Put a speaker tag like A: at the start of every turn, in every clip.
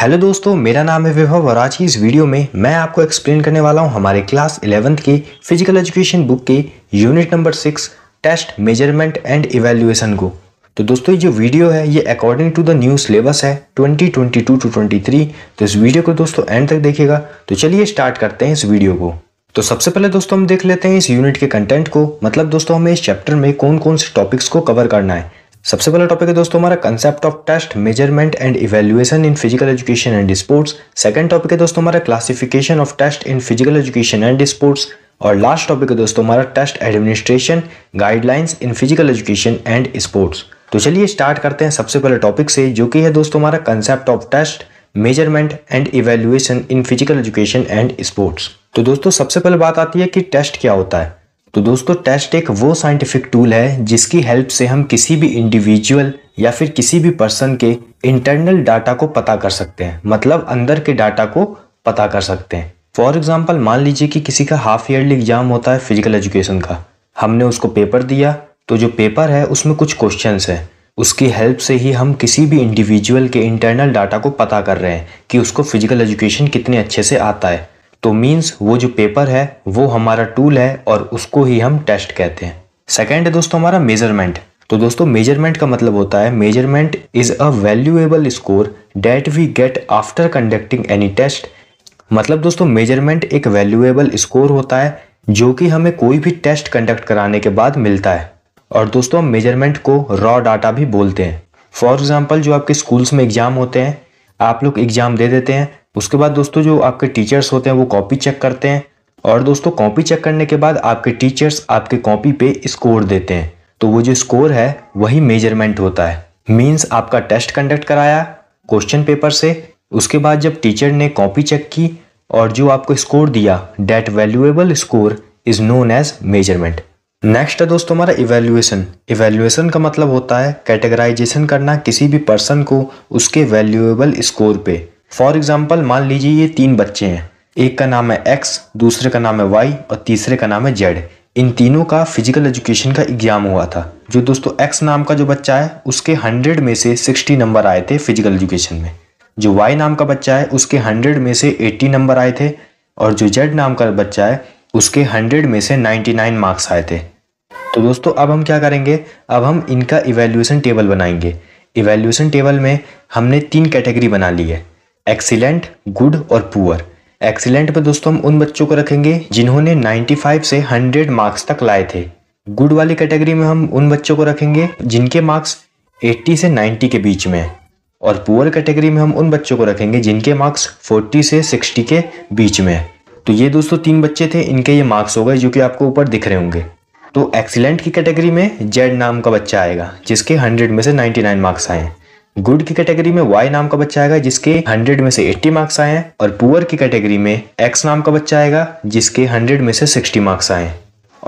A: hello दोस्तों मेरा नाम है विभव और आज की इस वीडियो में मैं आपको एक्सप्लेन करने वाला हूं हमारे क्लास इलेवेंथ की फिजिकल एजुकेशन बुक के unit number six test measurement and evaluation को तो दोस्तों ये जो वीडियो है ये according to the new syllabus है 2022 टू 23 तो इस वीडियो को दोस्तों एंड तक देखेगा तो चलिए स्टार्ट करते हैं इस वीडियो को तो सबसे पहले दोस्तों हम देख लेते हैं इस यूनिट के कंटेंट को मतलब दोस्तों हमें इस चैप्टर में कौन कौन से टॉपिक्स को कवर करना है सबसे पहला टॉपिक है दोस्तों हमारा concept of test measurement and evaluation in physical education and sports second topic है दोस्तों हमारा classification of test in physical education and sports और लास्ट टॉपिक है दोस्तों हमारा test administration guidelines in physical education and sports तो चलिए start करते हैं सबसे पहले टॉपिक से जो कि है दोस्तों हमारा concept of test measurement and evaluation in physical education and sports तो दोस्तों सबसे पहले बात आती है कि टेस्ट क्या होता है तो दोस्तों टेस्ट एक वो साइंटिफिक टूल है जिसकी हेल्प से हम किसी भी इंडिविजुअल या फिर किसी भी पर्सन के इंटरनल डाटा को पता कर सकते हैं मतलब अंदर के डाटा को पता कर सकते हैं फॉर एग्जाम्पल मान लीजिए कि किसी का हाफ ईयरली एग्जाम होता है फिजिकल एजुकेशन का हमने उसको पेपर दिया तो जो पेपर है उसमें कुछ क्वेश्चन है उसकी हेल्प से ही हम किसी भी इंडिविजुअल के इंटरनल डाटा को पता कर रहे हैं कि उसको फिजिकल एजुकेशन कितने अच्छे से आता है तो मीन्स वो जो पेपर है वो हमारा टूल है और उसको ही हम टेस्ट कहते हैं सेकेंड है दोस्तों हमारा मेजरमेंट तो दोस्तों मेजरमेंट का मतलब होता है measurement is a valuable score that we get after conducting any test मतलब दोस्तों मेजरमेंट एक वैल्यूएबल स्कोर होता है जो कि हमें कोई भी टेस्ट कंडक्ट कराने के बाद मिलता है और दोस्तों हम मेजरमेंट को रॉ डाटा भी बोलते हैं फॉर एग्जाम्पल जो आपके स्कूल्स में एग्ज़ाम होते हैं आप लोग एग्ज़ाम दे देते हैं उसके बाद दोस्तों जो आपके टीचर्स होते हैं वो कॉपी चेक करते हैं और दोस्तों कॉपी चेक करने के बाद आपके टीचर्स आपके कॉपी पे स्कोर देते हैं तो वो जो स्कोर है वही मेजरमेंट होता है मीन्स आपका टेस्ट कंडक्ट कराया क्वेश्चन पेपर से उसके बाद जब टीचर ने कॉपी चेक की और जो आपको स्कोर दिया that valuable score is known as measurement next है दोस्तों हमारा इवेल्युएसन इवेल्युएसन का मतलब होता है कैटेगराइजेशन करना किसी भी पर्सन को उसके वैल्यूएबल स्कोर पे फॉर एग्ज़ाम्पल मान लीजिए ये तीन बच्चे हैं एक का नाम है एक्स दूसरे का नाम है वाई और तीसरे का नाम है जेड इन तीनों का फिजिकल एजुकेशन का एग्ज़ाम हुआ था जो दोस्तों एक्स नाम का जो बच्चा है उसके हंड्रेड में से सिक्सटी नंबर आए थे फिजिकल एजुकेशन में जो वाई नाम का बच्चा है उसके हंड्रेड में से एट्टी नंबर आए थे और जो जेड नाम का बच्चा है उसके हंड्रेड में से नाइन्टी नाइन मार्क्स आए थे तो दोस्तों अब हम क्या करेंगे अब हम इनका इवेल्यूशन टेबल बनाएंगे इवेल्यूशन टेबल में हमने तीन कैटेगरी बना ली है एक्सीलेंट गुड और पुअर एक्सीलेंट में दोस्तों हम उन बच्चों को रखेंगे जिन्होंने 95 से 100 मार्क्स तक लाए थे गुड वाली कैटेगरी में हम उन बच्चों को रखेंगे जिनके मार्क्स 80 से 90 के बीच में और पुअर कैटेगरी में हम उन बच्चों को रखेंगे जिनके मार्क्स 40 से 60 के बीच में है तो ये दोस्तों तीन बच्चे थे इनके ये मार्क्स हो गए जो कि आपको ऊपर दिख रहे होंगे तो एक्सीलेंट की कैटेगरी में जेड नाम का बच्चा आएगा जिसके हंड्रेड में से नाइन्टी मार्क्स आए हैं गुड की कैटेगरी में वाई नाम का बच्चा आएगा जिसके 100 में से 80 मार्क्स आए हैं और पुअर की कैटेगरी में एक्स नाम का बच्चा आएगा जिसके 100 में से 60 मार्क्स आए हैं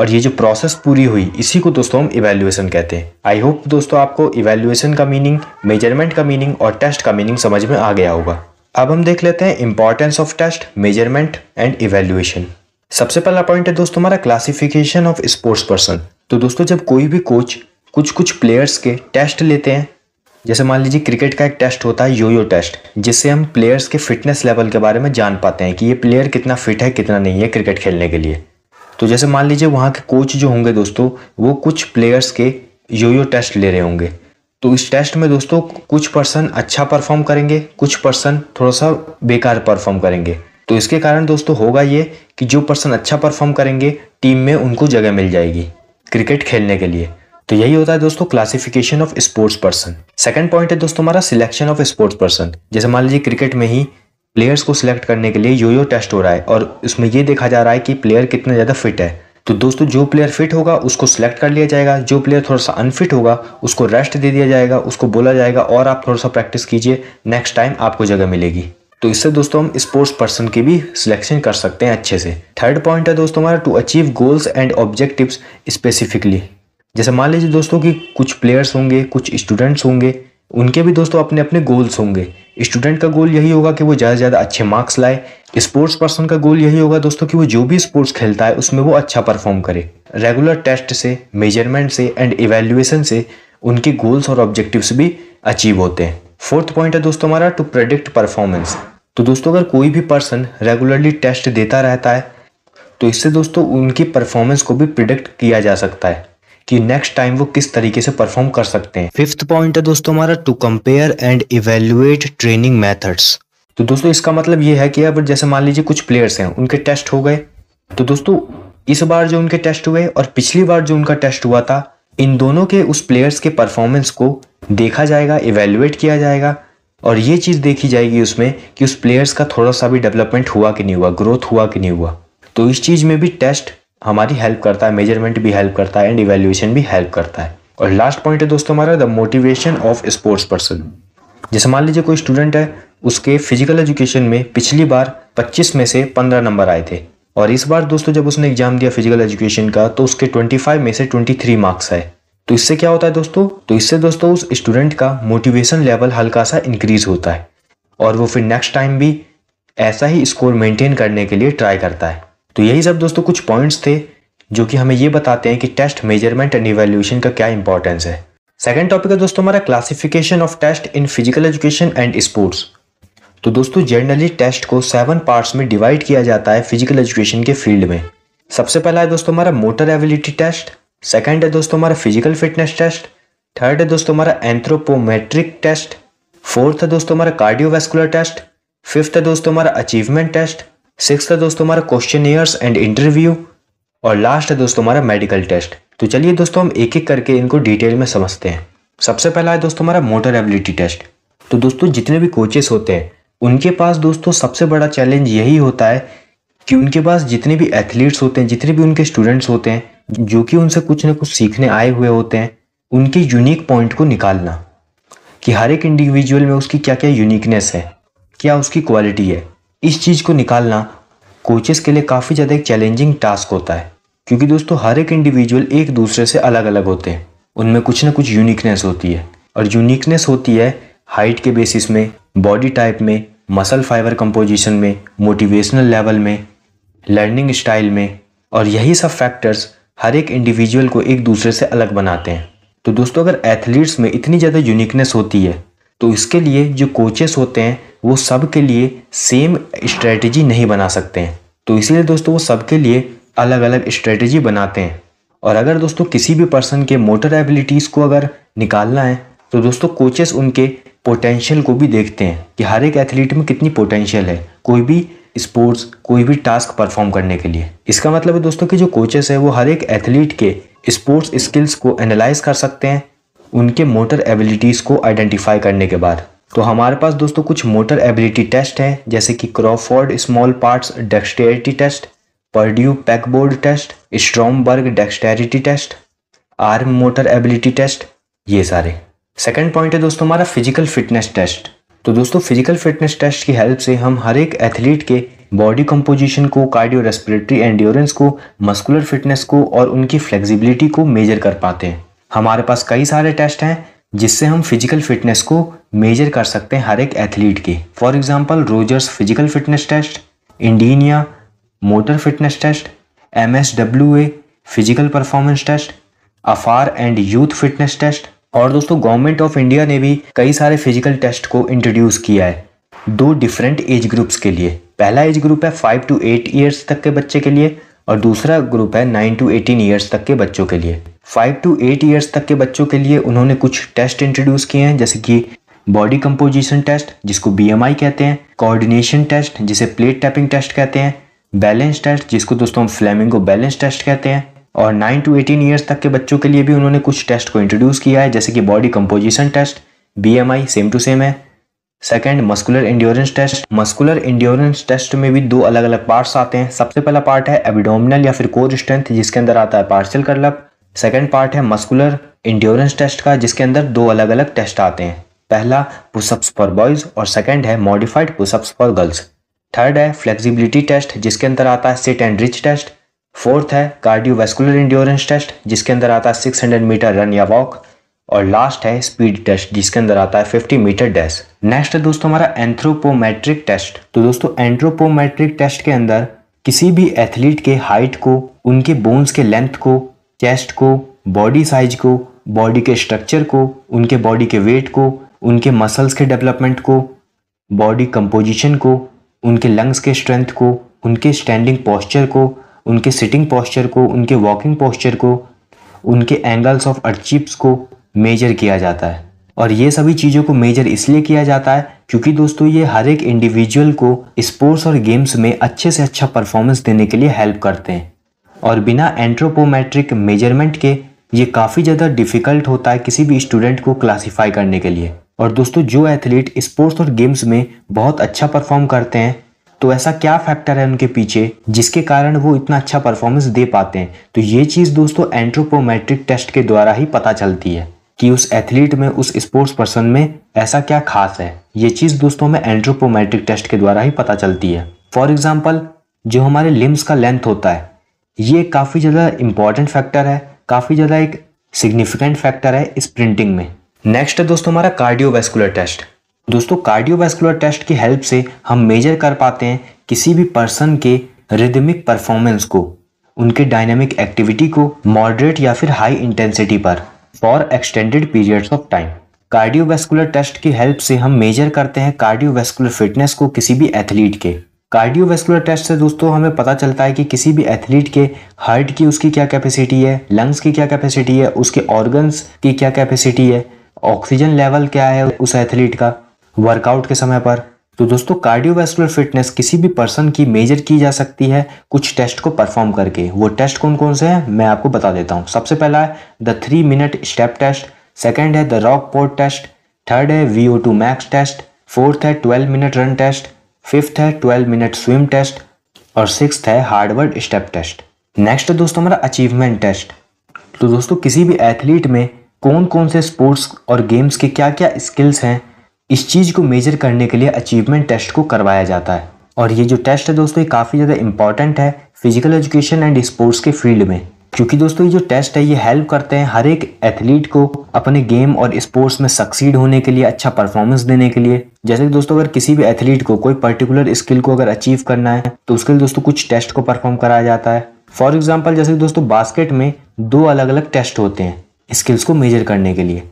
A: और ये जो प्रोसेस पूरी हुई इसी को दोस्तों हम इवेल्युएशन कहते हैं आई होप दोस्तों आपको इवेल्युएशन का मीनिंग मेजरमेंट का मीनिंग और टेस्ट का मीनिंग समझ में आ गया होगा अब हम देख लेते हैं importance of test measurement and evaluation सबसे पहला पॉइंट है दोस्तों हमारा क्लासिफिकेशन ऑफ स्पोर्ट्स पर्सन तो दोस्तों जब कोई भी कोच कुछ कुछ प्लेयर्स के टेस्ट लेते हैं जैसे मान लीजिए क्रिकेट का एक टेस्ट होता है योयो टेस्ट जिससे हम प्लेयर्स के फिटनेस लेवल के बारे में जान पाते हैं कि ये प्लेयर कितना फिट है कितना नहीं है क्रिकेट खेलने के लिए तो जैसे मान लीजिए वहाँ के कोच जो होंगे दोस्तों वो कुछ प्लेयर्स के योयो टेस्ट ले रहे होंगे तो इस टेस्ट में दोस्तों कुछ पर्सन अच्छा परफॉर्म करेंगे कुछ पर्सन थोड़ा सा बेकार परफॉर्म करेंगे तो इसके कारण दोस्तों होगा ये कि जो पर्सन अच्छा परफॉर्म करेंगे टीम में उनको जगह मिल जाएगी क्रिकेट खेलने के लिए तो यही होता है दोस्तों classification of sports person second point है दोस्तों हमारा सिलेक्शन ऑफ स्पोर्ट्स पर्सन जैसे मान लीजिए क्रिकेट में ही प्लेयर्स को सिलेक्ट करने के लिए योयो टेस्ट हो रहा है और उसमें ये देखा जा रहा है कि प्लेयर कितना ज़्यादा फिट है तो दोस्तों जो प्लेयर फिट होगा उसको सिलेक्ट कर लिया जाएगा जो प्लेयर थोड़ा सा अनफिट होगा उसको रेस्ट दे दिया जाएगा उसको बोला जाएगा और आप थोड़ा सा प्रैक्टिस कीजिए नेक्स्ट टाइम आपको जगह मिलेगी तो इससे दोस्तों हम स्पोर्ट्स पर्सन की भी सिलेक्शन कर सकते हैं अच्छे से थर्ड पॉइंट है दोस्तों हमारा to achieve goals and objectives specifically जैसे मान लीजिए दोस्तों कि कुछ प्लेयर्स होंगे कुछ स्टूडेंट्स होंगे उनके भी दोस्तों अपने अपने गोल्स होंगे स्टूडेंट का गोल यही होगा कि वो ज़्यादा से ज़्यादा अच्छे मार्क्स लाए स्पोर्ट्स पर्सन का गोल यही होगा दोस्तों कि वो जो भी स्पोर्ट्स खेलता है उसमें वो अच्छा परफॉर्म करे रेगुलर टेस्ट से मेजरमेंट से एंड इवेल्युएसन से उनके गोल्स और ऑब्जेक्टिव्स भी अचीव होते हैं फोर्थ पॉइंट है दोस्तों हमारा टू प्रेडिक्ट परफॉर्मेंस तो दोस्तों अगर कोई भी पर्सन रेगुलरली टेस्ट देता रहता है तो इससे दोस्तों उनकी परफॉर्मेंस को भी प्रिडिक्ट किया जा सकता है कि नेक्स्ट टाइम वो किस तरीके से परफॉर्म कर सकते हैं फिफ्थ पॉइंट है दोस्तों हमारा to compare and evaluate training methods तो दोस्तों इसका मतलब ये है कि अब जैसे मान लीजिए कुछ प्लेयर्स हैं उनके टेस्ट हो गए तो दोस्तों इस बार जो उनके टेस्ट हुए और पिछली बार जो उनका टेस्ट हुआ था इन दोनों के उस प्लेयर्स के परफॉर्मेंस को देखा जाएगा इवेल्युएट किया जाएगा और ये चीज़ देखी जाएगी उसमें कि उस प्लेयर्स का थोड़ा सा भी डेवलपमेंट हुआ कि नहीं हुआ ग्रोथ हुआ कि नहीं हुआ तो इस चीज़ में भी टेस्ट हमारी हेल्प करता है मेजरमेंट भी हेल्प करता है एंड इवेल्यूशन भी हेल्प करता है और लास्ट पॉइंट है दोस्तों हमारा the motivation of sports person जैसे मान लीजिए कोई स्टूडेंट है उसके फिजिकल एजुकेशन में पिछली बार 25 में से 15 नंबर आए थे और इस बार दोस्तों जब उसने एग्जाम दिया फिजिकल एजुकेशन का तो उसके 25 में से 23 मार्क्स आए तो इससे क्या होता है दोस्तों तो इससे दोस्तों उस स्टूडेंट का मोटिवेशन लेवल हल्का सा इंक्रीज होता है और वो फिर नेक्स्ट टाइम भी ऐसा ही स्कोर मेंटेन करने के लिए ट्राई करता है तो यही सब दोस्तों कुछ पॉइंट्स थे जो कि हमें ये बताते हैं कि टेस्ट मेजरमेंट एंड इवेल्यूशन का क्या इंपॉर्टेंस है सेकेंड टॉपिक है दोस्तों हमारा classification of test in physical education and sports तो दोस्तों जनरली टेस्ट को सेवन पार्ट्स में डिवाइड किया जाता है फिजिकल एजुकेशन के फील्ड में सबसे पहला है दोस्तों हमारा मोटर एबिलिटी टेस्ट सेकेंड है दोस्तों हमारा फिजिकल फिटनेस टेस्ट थर्ड है दोस्तों हमारा एंथ्रोपोमेट्रिक टेस्ट फोर्थ है दोस्तों हमारा कार्डियोवेस्कुलर टेस्ट फिफ्थ है दोस्तों हमारा अचीवमेंट टेस्ट सिक्स है दोस्तों हमारा क्वेश्चन ईयर्स एंड इंटरव्यू और लास्ट है दोस्तों हमारा मेडिकल टेस्ट तो चलिए दोस्तों हम एक एक करके इनको डिटेल में समझते हैं सबसे पहला है दोस्तों हमारा मोटर एबिलिटी टेस्ट तो दोस्तों जितने भी कोचेस होते हैं उनके पास दोस्तों सबसे बड़ा चैलेंज यही होता है कि उनके पास जितने भी एथलीट्स होते हैं जितने भी उनके स्टूडेंट्स होते हैं जो कि उनसे कुछ ना कुछ सीखने आए हुए होते हैं उनके यूनिक पॉइंट को निकालना कि हर एक इंडिविजुअल में उसकी क्या क्या यूनिकनेस है क्या उसकी क्वालिटी है इस चीज़ को निकालना कोचेस के लिए काफ़ी ज़्यादा एक चैलेंजिंग टास्क होता है क्योंकि दोस्तों हर एक इंडिविजुअल एक दूसरे से अलग अलग होते हैं उनमें कुछ ना कुछ यूनिकनेस होती है और यूनिकनेस होती है हाइट के बेसिस में बॉडी टाइप में मसल फाइबर कंपोजिशन में मोटिवेशनल लेवल में लर्निंग स्टाइल में और यही सब फैक्टर्स हर एक इंडिविजुअल को एक दूसरे से अलग बनाते हैं तो दोस्तों अगर एथलीट्स में इतनी ज़्यादा यूनिकनेस होती है तो इसके लिए जो कोचेस होते हैं वो सब के लिए सेम स्ट्रेटजी नहीं बना सकते हैं तो इसीलिए दोस्तों वो सबके लिए अलग अलग स्ट्रेटजी बनाते हैं और अगर दोस्तों किसी भी पर्सन के मोटर एबिलिटीज़ को अगर निकालना है तो दोस्तों कोचेस उनके पोटेंशियल को भी देखते हैं कि हर एक एथलीट में कितनी पोटेंशियल है कोई भी स्पोर्ट्स कोई भी टास्क परफॉर्म करने के लिए इसका मतलब है दोस्तों कि जो कोचेस है वो हर एक एथलीट के स्पोर्ट्स स्किल्स को एनालाइज कर सकते हैं उनके मोटर एबिलिटीज़ को आइडेंटिफाई करने के बाद तो हमारे पास दोस्तों कुछ मोटर एबिलिटी टेस्ट हैं जैसे कि Crawford small parts dexterity test Purdue pegboard test Stromberg dexterity test arm motor ability test ये सारे सेकेंड पॉइंट है दोस्तों हमारा फिजिकल फिटनेस टेस्ट तो दोस्तों फिजिकल फिटनेस टेस्ट की हेल्प से हम हर एक एथलीट के बॉडी कंपोजिशन को कार्डियो रेस्पिरेटरी एंड्योरेंस को मस्कुलर फिटनेस को और उनकी फ्लेक्सिबिलिटी को मेजर कर पाते हैं हमारे पास कई सारे टेस्ट हैं जिससे हम फिजिकल फिटनेस को मेजर कर सकते हैं हर एक एथलीट के for example Rogers physical fitness test Indiana motor fitness test M S W A physical performance test AAHPER and youth fitness test और दोस्तों गवर्नमेंट ऑफ इंडिया ने भी कई सारे फिजिकल टेस्ट को इंट्रोड्यूस किया है दो डिफरेंट एज ग्रुप्स के लिए पहला एज ग्रुप है फाइव टू एट ईयर्स तक के बच्चे के लिए और दूसरा ग्रुप है नाइन टू एटीन ईयर्स तक के बच्चों के लिए फाइव टू एट ईयर्स तक के बच्चों के लिए उन्होंने कुछ टेस्ट इंट्रोड्यूस किए हैं जैसे कि बॉडी कंपोजिशन टेस्ट जिसको बीएमआई कहते हैं कोऑर्डिनेशन टेस्ट जिसे प्लेट टैपिंग टेस्ट कहते हैं बैलेंस टेस्ट जिसको दोस्तों हम फ्लेमिंगो बैलेंस टेस्ट कहते हैं और नाइन टू एटीन ईयर्स तक के बच्चों के लिए भी उन्होंने कुछ टेस्ट को इंट्रोड्यूस किया है जैसे कि बॉडी कंपोजिशन टेस्ट बी सेम टू सेम है second muscular endurance test muscular endurance test में भी दो अलग अलग पार्ट्स आते हैं सबसे पहला पार्ट है एबिडोमिनल या फिर कोर स्ट्रेंथ जिसके अंदर आता है पार्सल करलप सेकेंड पार्ट है मस्कुलर इंड्योरेंस टेस्ट का जिसके अंदर दो अलग अलग टेस्ट आते हैं पहला पुशअप्स फॉर बॉयज़ और सेकेंड है modified push ups for girls third है फ्लेक्सिबिलिटी टेस्ट जिसके अंदर आता है sit and reach test fourth है कार्डियोवेस्कुलर इंड्योरेंस टेस्ट जिसके अंदर आता है सिक्स हंड्रेड मीटर रन या वॉक और लास्ट है स्पीड टेस्ट जिसके अंदर आता है फिफ्टी मीटर डैश नेक्स्ट है दोस्तों हमारा एंथ्रोपोमेट्रिक टेस्ट तो दोस्तों एंथ्रोपोमेट्रिक टेस्ट के अंदर किसी भी एथलीट के हाइट को उनके बोन्स के लेंथ को चेस्ट को बॉडी साइज को बॉडी के स्ट्रक्चर को उनके बॉडी के वेट को उनके मसल्स के डेवलपमेंट को बॉडी कंपोजिशन को उनके लंग्स के स्ट्रेंथ को उनके स्टैंडिंग पोस्चर को उनके सिटिंग पोस्चर को उनके वॉकिंग पोस्चर को उनके एंगल्स ऑफ अर्चिप्स को मेजर किया जाता है और ये सभी चीज़ों को मेजर इसलिए किया जाता है क्योंकि दोस्तों ये हर एक इंडिविजुअल को स्पोर्ट्स और गेम्स में अच्छे से अच्छा परफॉर्मेंस देने के लिए हेल्प करते हैं और बिना एंट्रोपोमेट्रिक मेजरमेंट के ये काफ़ी ज़्यादा डिफ़िकल्ट होता है किसी भी स्टूडेंट को क्लासीफाई करने के लिए और दोस्तों जो एथलीट स्पोर्ट्स और गेम्स में बहुत अच्छा परफॉर्म करते हैं तो ऐसा क्या फैक्टर है उनके पीछे जिसके कारण वो इतना अच्छा परफॉर्मेंस दे पाते हैं तो ये चीज़ दोस्तों एंट्रोपोमेट्रिक टेस्ट के द्वारा ही पता चलती है कि उस एथलीट में उस स्पोर्ट्स पर्सन में ऐसा क्या खास है ये चीज़ दोस्तों में एंट्रोपोमेट्रिक टेस्ट के द्वारा ही पता चलती है फॉर एग्जाम्पल जो हमारे लिम्स का लेंथ होता है ये काफ़ी ज़्यादा इंपॉर्टेंट फैक्टर है काफ़ी ज़्यादा एक सिग्निफिकेंट फैक्टर है इस प्रिंटिंग में नेक्स्ट है दोस्तों हमारा कार्डियोवेस्कुलर टेस्ट दोस्तों कार्डियोवेस्कुलर टेस्ट की हेल्प से हम मेजर कर पाते हैं किसी भी पर्सन के रिदमिक परफॉर्मेंस को उनके डायनेमिक एक्टिविटी को मॉडरेट या फिर हाई इंटेंसिटी पर for extended periods of time cardiovascular test की हेल्प से हम मेजर करते हैं कार्डियोवेस्कुलर फिटनेस को किसी भी एथलीट के कार्डियोवेस्कुलर टेस्ट से दोस्तों हमें पता चलता है कि किसी भी एथलीट के हार्ट की उसकी क्या कैपेसिटी है लंग्स की क्या कैपेसिटी है उसके ऑर्गन्स की क्या कैपेसिटी है ऑक्सीजन लेवल क्या है उस एथलीट का वर्कआउट के समय पर तो दोस्तों कार्डियोवेस्कुलर फिटनेस किसी भी पर्सन की मेजर की जा सकती है कुछ टेस्ट को परफॉर्म करके वो टेस्ट कौन कौन से हैं मैं आपको बता देता हूँ सबसे पहला है the three minute step test second है the Rockport test third है V O two max test fourth है twelve minute run test fifth है ट्वेल्व मिनट स्विम टेस्ट और सिक्स है हार्डवर्ड स्टेप टेस्ट नेक्स्ट है दोस्तों हमारा achievement test तो दोस्तों किसी भी एथलीट में कौन कौन से स्पोर्ट्स और गेम्स के क्या क्या स्किल्स हैं इस चीज़ को मेजर करने के लिए अचीवमेंट टेस्ट को करवाया जाता है और ये जो टेस्ट है दोस्तों ये काफ़ी ज़्यादा इंपॉर्टेंट है फिजिकल एजुकेशन एंड स्पोर्ट्स के फील्ड में क्योंकि दोस्तों ये जो टेस्ट है ये हेल्प करते हैं हर एक एथलीट को अपने गेम और स्पोर्ट्स में सक्सीड होने के लिए अच्छा परफॉर्मेंस देने के लिए जैसे कि दोस्तों अगर किसी भी एथलीट को कोई पर्टिकुलर स्किल को अगर अचीव करना है तो उसके लिए दोस्तों कुछ टेस्ट को परफॉर्म कराया जाता है फॉर एग्जाम्पल जैसे दोस्तों बास्केट में दो अलग अलग टेस्ट होते हैं स्किल्स को मेजर करने के लिए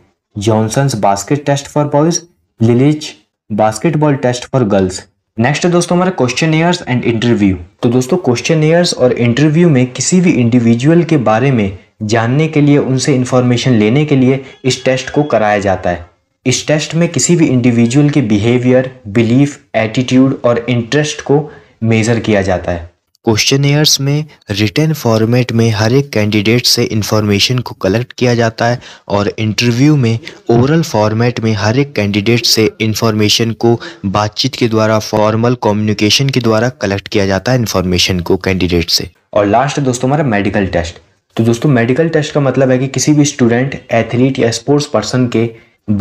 A: Johnson's basket test for boys Leilich basketball test for girls next है दोस्तों हमारे क्वेश्चन एयर्स एंड इंटरव्यू तो दोस्तों क्वेश्चन एयर्स और इंटरव्यू में किसी भी इंडिविजुअल के बारे में जानने के लिए उनसे इन्फॉर्मेशन लेने के लिए इस टेस्ट को कराया जाता है इस टेस्ट में किसी भी इंडिविजुअल के बिहेवियर बिलीफ एटीट्यूड और इंटरेस्ट को मेज़र किया जाता है एयर्स में रिटर्न फॉर्मेट में हर एक कैंडिडेट से इंफॉर्मेशन को कलेक्ट किया जाता है और इंटरव्यू में ओरल फॉर्मेट में हर एक कैंडिडेट से इंफॉर्मेशन को बातचीत के द्वारा फॉर्मल कम्युनिकेशन के द्वारा कलेक्ट किया जाता है इंफॉर्मेशन को कैंडिडेट से और लास्ट दोस्तों हमारा मेडिकल टेस्ट तो दोस्तों मेडिकल टेस्ट का मतलब है कि किसी भी स्टूडेंट एथलीट या स्पोर्ट्स पर्सन के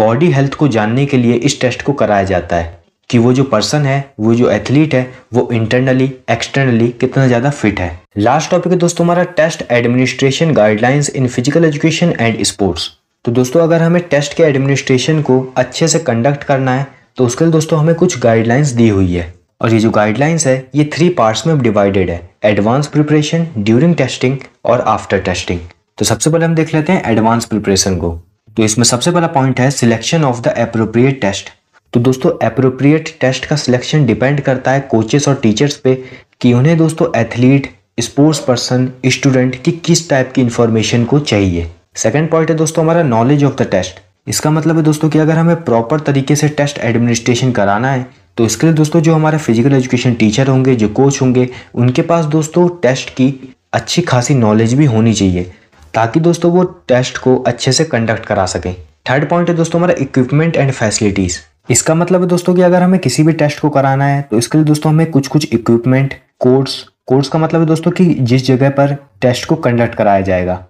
A: बॉडी हेल्थ को जानने के लिए इस टेस्ट को कराया जाता है कि वो जो पर्सन है वो जो एथलीट है वो इंटरनली एक्सटर्नली कितना ज़्यादा फिट है लास्ट टॉपिक है दोस्तों हमारा test administration guidelines in physical education and sports तो दोस्तों अगर हमें टेस्ट के एडमिनिस्ट्रेशन को अच्छे से कंडक्ट करना है तो उसके लिए दोस्तों हमें कुछ गाइडलाइंस दी हुई है और ये जो गाइडलाइंस है ये थ्री पार्ट्स में डिवाइडेड है एडवांस प्रिपरेशन ड्यूरिंग टेस्टिंग और आफ्टर टेस्टिंग तो सबसे पहले हम देख लेते हैं एडवांस प्रिपरेशन को तो इसमें सबसे पहला पॉइंट है selection of the appropriate test तो दोस्तों अप्रोप्रिएट टेस्ट का सिलेक्शन डिपेंड करता है कोचेस और टीचर्स पे कि उन्हें दोस्तों एथलीट स्पोर्ट्स पर्सन स्टूडेंट की किस टाइप की इन्फॉर्मेशन को चाहिए सेकेंड पॉइंट है दोस्तों हमारा नॉलेज ऑफ द टेस्ट इसका मतलब है दोस्तों कि अगर हमें प्रॉपर तरीके से टेस्ट एडमिनिस्ट्रेशन कराना है तो इसके लिए दोस्तों जो हमारे फिजिकल एजुकेशन टीचर होंगे जो कोच होंगे उनके पास दोस्तों टेस्ट की अच्छी खासी नॉलेज भी होनी चाहिए ताकि दोस्तों वो टेस्ट को अच्छे से कंडक्ट करा सकें थर्ड पॉइंट है दोस्तों हमारा इक्विपमेंट एंड फैसिलिटीज़ इसका मतलब है दोस्तों कि अगर हमें किसी भी टेस्ट को कराना है तो इसके लिए दोस्तों हमें कुछ कुछ इक्विपमेंट कोर्स कोर्स का मतलब है दोस्तों कि जिस जगह पर टेस्ट को कंडक्ट कराया जाएगा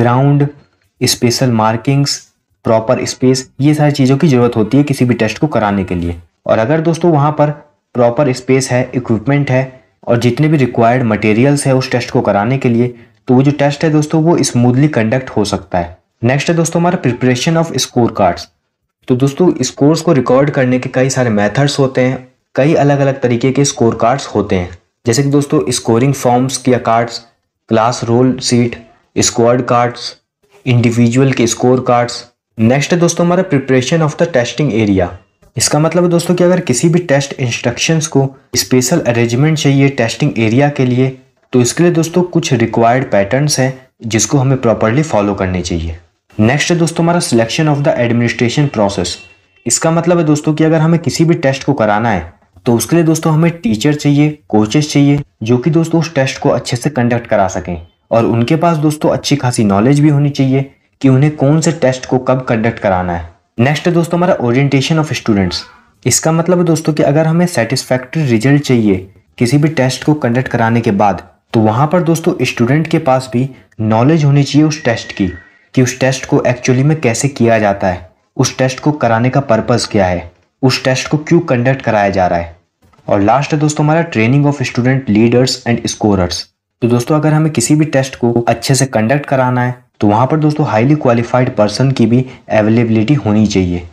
A: ground special markings proper space ये सारी चीज़ों की ज़रूरत होती है किसी भी टेस्ट को कराने के लिए और अगर दोस्तों वहाँ पर प्रॉपर स्पेस है इक्विपमेंट है और जितने भी रिक्वायर्ड मटेरियल्स है उस टेस्ट को कराने के लिए तो वो जो टेस्ट है दोस्तों वो स्मूथली कंडक्ट हो सकता है नेक्स्ट है दोस्तों हमारा प्रिपरेशन ऑफ स्कोर कार्ड्स तो दोस्तों स्कोर्स को रिकॉर्ड करने के कई सारे मेथड्स होते हैं कई अलग अलग तरीके के स्कोर कार्ड्स होते हैं जैसे कि दोस्तों स्कोरिंग फॉर्म्स या cards class roll sheet squad cards individual के स्कोर कार्ड्स नेक्स्ट है दोस्तों हमारा preparation of the testing area इसका मतलब है दोस्तों कि अगर किसी भी टेस्ट इंस्ट्रक्शंस को स्पेशल अरेंजमेंट चाहिए टेस्टिंग एरिया के लिए तो इसके लिए दोस्तों कुछ रिक्वायर्ड पैटर्न्स हैं जिसको हमें प्रॉपरली फॉलो करने चाहिए नेक्स्ट है दोस्तों हमारा selection of the administration process इसका मतलब है दोस्तों कि अगर हमें किसी भी टेस्ट को कराना है तो उसके लिए दोस्तों हमें टीचर चाहिए कोचेस चाहिए जो कि दोस्तों उस टेस्ट को अच्छे से कंडक्ट करा सकें और उनके पास दोस्तों अच्छी खासी नॉलेज भी होनी चाहिए कि उन्हें कौन से टेस्ट को कब कंडक्ट कराना है नेक्स्ट है दोस्तों हमारा ओरिएंटेशन ऑफ स्टूडेंट्स इसका मतलब है दोस्तों कि अगर हमें सेटिस्फैक्ट्री रिजल्ट चाहिए किसी भी टेस्ट को कंडक्ट कराने के बाद तो वहाँ पर दोस्तों स्टूडेंट के पास भी नॉलेज होनी चाहिए उस टेस्ट की कि उस टेस्ट को एक्चुअली में कैसे किया जाता है उस टेस्ट को कराने का पर्पज़ क्या है उस टेस्ट को क्यों कंडक्ट कराया जा रहा है और लास्ट है दोस्तों हमारा training of student leaders and scorers तो दोस्तों अगर हमें किसी भी टेस्ट को अच्छे से कंडक्ट कराना है तो वहाँ पर दोस्तों हाईली क्वालिफाइड पर्सन की भी अवेलेबिलिटी होनी चाहिए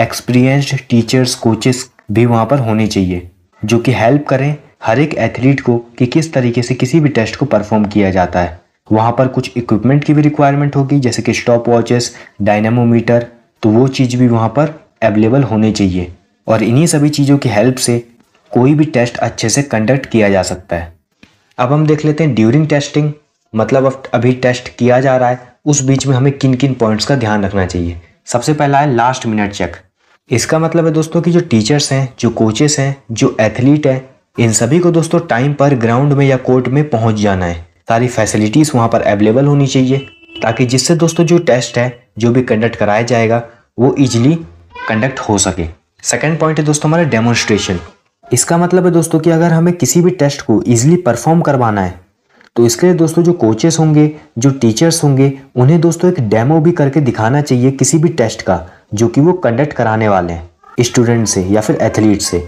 A: एक्सपीरियंस्ड टीचर्स कोचेस भी वहाँ पर होने चाहिए जो कि हेल्प करें हर एक एथलीट को कि किस तरीके से किसी भी टेस्ट को परफॉर्म किया जाता है वहाँ पर कुछ इक्विपमेंट की भी रिक्वायरमेंट होगी जैसे कि स्टॉप वॉचेस डायनेमोमीटर तो वो चीज़ भी वहाँ पर अवेलेबल होने चाहिए और इन्हीं सभी चीज़ों की हेल्प से कोई भी टेस्ट अच्छे से कंडक्ट किया जा सकता है अब हम देख लेते हैं ड्यूरिंग टेस्टिंग मतलब अब अभी टेस्ट किया जा रहा है उस बीच में हमें किन किन पॉइंट्स का ध्यान रखना चाहिए सबसे पहला है लास्ट मिनट चेक इसका मतलब है दोस्तों कि जो टीचर्स हैं जो कोचेस हैं जो एथलीट हैं इन सभी को दोस्तों टाइम पर ग्राउंड में या कोर्ट में पहुंच जाना है सारी फैसिलिटीज़ वहाँ पर अवेलेबल होनी चाहिए ताकि जिससे दोस्तों जो टेस्ट है जो भी कंडक्ट कराया जाएगा वो ईजिली कंडक्ट हो सके सेकेंड पॉइंट है दोस्तों हमारा डेमोन्स्ट्रेशन इसका मतलब है दोस्तों कि अगर हमें किसी भी टेस्ट को ईजिली परफॉर्म करवाना है तो इसके लिए दोस्तों जो कोचेस होंगे जो टीचर्स होंगे उन्हें दोस्तों एक डेमो भी करके दिखाना चाहिए किसी भी टेस्ट का जो कि वो कंडक्ट कराने वाले हैं स्टूडेंट से या फिर एथलीट से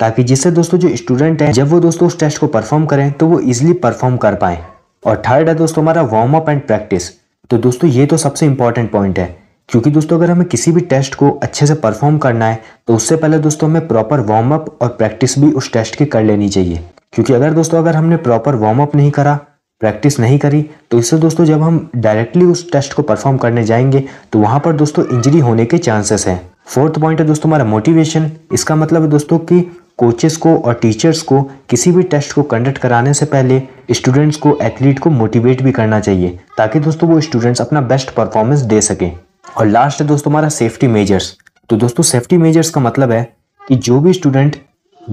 A: ताकि जिससे दोस्तों जो स्टूडेंट हैं जब वो दोस्तों उस टेस्ट को परफॉर्म करें तो वो ईजिली परफॉर्म कर पाएँ और थर्ड है दोस्तों हमारा वार्म अप एंड प्रैक्टिस तो दोस्तों ये तो सबसे इंपॉर्टेंट पॉइंट है क्योंकि दोस्तों अगर हमें किसी भी टेस्ट को अच्छे से परफॉर्म करना है तो उससे पहले दोस्तों हमें प्रॉपर वार्म अप और प्रैक्टिस भी उस टेस्ट की कर लेनी चाहिए क्योंकि अगर दोस्तों अगर हमने प्रॉपर वार्म अप नहीं करा प्रैक्टिस नहीं करी तो इससे दोस्तों जब हम डायरेक्टली उस टेस्ट को परफॉर्म करने जाएंगे तो वहाँ पर दोस्तों इंजरी होने के चांसेस हैं फोर्थ पॉइंट है दोस्तों हमारा मोटिवेशन इसका मतलब है दोस्तों कि कोचेस को और टीचर्स को किसी भी टेस्ट को कंडक्ट कराने से पहले स्टूडेंट्स को एथलीट को मोटिवेट भी करना चाहिए ताकि दोस्तों वो स्टूडेंट्स अपना बेस्ट परफॉर्मेंस दे सकें और लास्ट है दोस्तों हमारा सेफ्टी मेजर्स तो दोस्तों सेफ्टी मेजर्स का मतलब है कि जो भी स्टूडेंट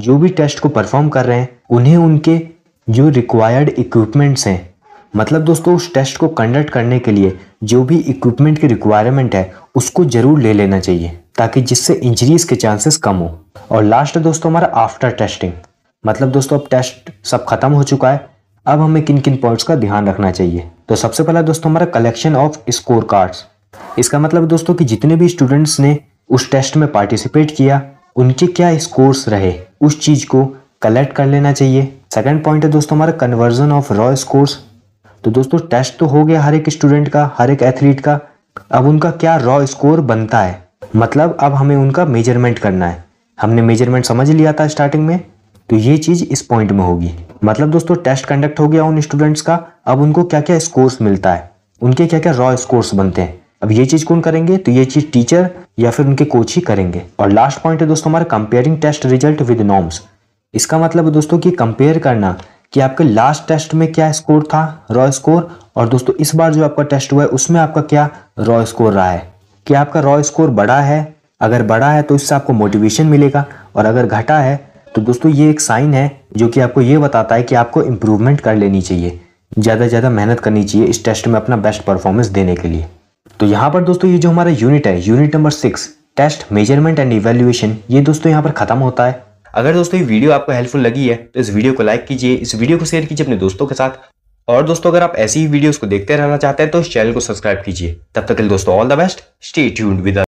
A: जो भी टेस्ट को परफॉर्म कर रहे हैं उन्हें उनके जो रिक्वायर्ड इक्विपमेंट्स हैं मतलब दोस्तों उस टेस्ट को कंडक्ट करने के लिए जो भी इक्विपमेंट की रिक्वायरमेंट है उसको ज़रूर ले लेना चाहिए ताकि जिससे इंजरीज के चांसेस कम हो और लास्ट है दोस्तों हमारा आफ्टर टेस्टिंग मतलब दोस्तों अब टेस्ट सब खत्म हो चुका है अब हमें किन किन पॉइंट्स का ध्यान रखना चाहिए तो सबसे पहला दोस्तों हमारा कलेक्शन ऑफ स्कोर कार्ड्स इसका मतलब दोस्तों कि जितने भी स्टूडेंट्स ने उस टेस्ट में पार्टिसिपेट किया उनके क्या स्कोर्स रहे उस चीज़ को कलेक्ट कर लेना चाहिए सेकंड पॉइंट है दोस्तों हमारा कन्वर्जन ऑफ रॉ स्कोर्स तो दोस्तों टेस्ट तो हो गया हर एक स्टूडेंट का हर एक एथलीट का अब उनका क्या रॉ स्कोर बनता है मतलब अब हमें उनका मेजरमेंट करना है हमने मेजरमेंट समझ लिया था स्टार्टिंग में तो ये चीज़ इस पॉइंट में होगी मतलब दोस्तों टेस्ट कंडक्ट हो गया उन स्टूडेंट्स का अब उनको क्या क्या स्कोर्स मिलता है उनके क्या क्या रॉ स्कोर्स बनते हैं अब ये चीज़ कौन करेंगे तो ये चीज़ टीचर या फिर उनके कोच ही करेंगे और लास्ट पॉइंट है दोस्तों हमारा comparing test result with norms इसका मतलब दोस्तों कि कंपेयर करना कि आपके लास्ट टेस्ट में क्या स्कोर था रॉ स्कोर और दोस्तों इस बार जो आपका टेस्ट हुआ है उसमें आपका क्या रॉ स्कोर रहा है कि आपका रॉ स्कोर बड़ा है अगर बड़ा है तो इससे आपको मोटिवेशन मिलेगा और अगर घटा है तो दोस्तों ये एक साइन है जो कि आपको ये बताता है कि आपको इम्प्रूवमेंट कर लेनी चाहिए ज़्यादा से ज़्यादा मेहनत करनी चाहिए इस टेस्ट में अपना बेस्ट परफॉर्मेंस देने के लिए तो यहाँ पर दोस्तों ये जो हमारा यूनिट है unit number six test measurement and evaluation ये दोस्तों यहाँ पर खत्म होता है अगर दोस्तों ये वीडियो आपको हेल्पफुल लगी है तो इस वीडियो को लाइक कीजिए इस वीडियो को शेयर कीजिए अपने दोस्तों के साथ और दोस्तों अगर आप ऐसी ही वीडियोस को देखते रहना चाहते हैं तो इस चैनल को सब्सक्राइब कीजिए तब तक के लिए दोस्तों all the best stay tuned with